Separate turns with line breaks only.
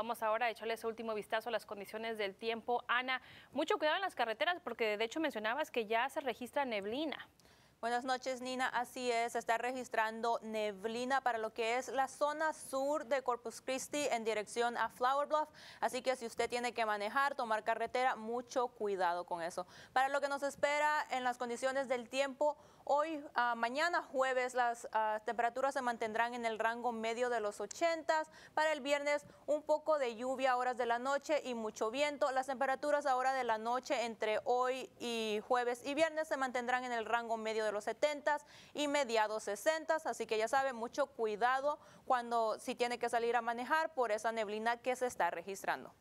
Vamos ahora a echarle ese último vistazo a las condiciones del tiempo. Ana, mucho cuidado en las carreteras
porque de hecho mencionabas que ya se registra neblina. Buenas noches, Nina. Así es, está registrando neblina para lo que es la zona sur de Corpus Christi en dirección a Flower Bluff. Así que si usted tiene que manejar, tomar carretera, mucho cuidado con eso. Para lo que nos espera en las condiciones del tiempo, hoy, ah, mañana jueves, las ah, temperaturas se mantendrán en el rango medio de los 80. Para el viernes, un poco de lluvia a horas de la noche y mucho viento. Las temperaturas ahora de la noche entre hoy y jueves y viernes se mantendrán en el rango medio de los 70s y mediados 60s, así que ya saben, mucho cuidado cuando si tiene que salir a manejar por esa neblina que se está registrando.